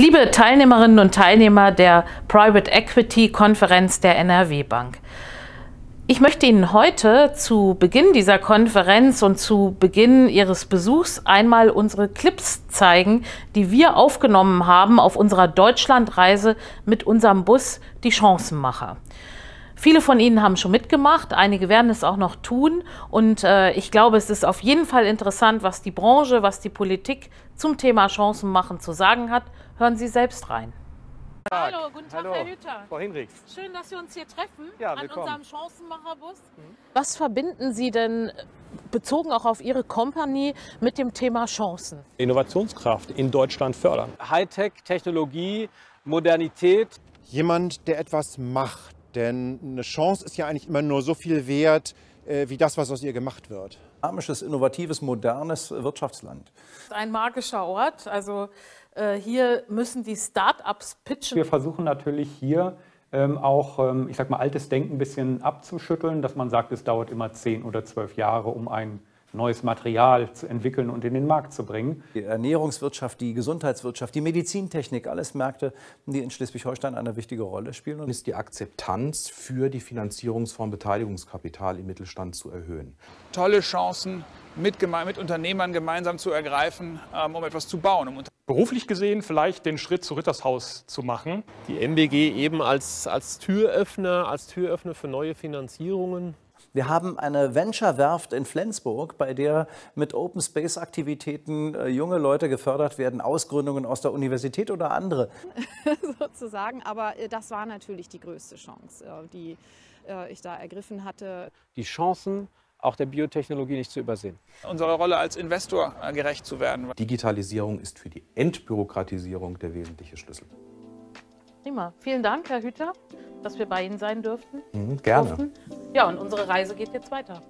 Liebe Teilnehmerinnen und Teilnehmer der Private Equity Konferenz der NRW Bank. Ich möchte Ihnen heute zu Beginn dieser Konferenz und zu Beginn Ihres Besuchs einmal unsere Clips zeigen, die wir aufgenommen haben auf unserer Deutschlandreise mit unserem Bus Die Chancenmacher. Viele von Ihnen haben schon mitgemacht, einige werden es auch noch tun. Und äh, ich glaube, es ist auf jeden Fall interessant, was die Branche, was die Politik zum Thema Chancen machen zu sagen hat. Hören Sie selbst rein. Hallo, guten Tag, Hallo. Herr Hüter. Frau Hinrichs. Schön, dass Sie uns hier treffen ja, an unserem Chancenmacherbus. Mhm. Was verbinden Sie denn äh, bezogen auch auf Ihre Company mit dem Thema Chancen? Innovationskraft in Deutschland fördern. Hightech, Technologie, Modernität. Jemand, der etwas macht. Denn eine Chance ist ja eigentlich immer nur so viel wert, äh, wie das, was aus ihr gemacht wird. Dynamisches, innovatives, modernes Wirtschaftsland. Ein magischer Ort. Also äh, hier müssen die Start-ups pitchen. Wir versuchen natürlich hier ähm, auch, ähm, ich sag mal, altes Denken ein bisschen abzuschütteln, dass man sagt, es dauert immer zehn oder zwölf Jahre, um ein neues Material zu entwickeln und in den Markt zu bringen. Die Ernährungswirtschaft, die Gesundheitswirtschaft, die Medizintechnik, alles Märkte, die in Schleswig-Holstein eine wichtige Rolle spielen. Und ist die Akzeptanz für die Finanzierungsform Beteiligungskapital im Mittelstand zu erhöhen. Tolle Chancen mit, mit Unternehmern gemeinsam zu ergreifen, ähm, um etwas zu bauen. Um Beruflich gesehen vielleicht den Schritt zu Rittershaus zu machen. Die MBG eben als, als Türöffner, als Türöffner für neue Finanzierungen. Wir haben eine Venture-Werft in Flensburg, bei der mit Open Space-Aktivitäten äh, junge Leute gefördert werden, Ausgründungen aus der Universität oder andere. Sozusagen, aber äh, das war natürlich die größte Chance, äh, die ich da ergriffen hatte. Die Chancen auch der Biotechnologie nicht zu übersehen. Unsere Rolle als Investor äh, gerecht zu werden. Digitalisierung ist für die Entbürokratisierung der wesentliche Schlüssel. Prima. Vielen Dank, Herr Hüter, dass wir bei Ihnen sein dürften. Mhm, gerne. Durften. Ja, und unsere Reise geht jetzt weiter.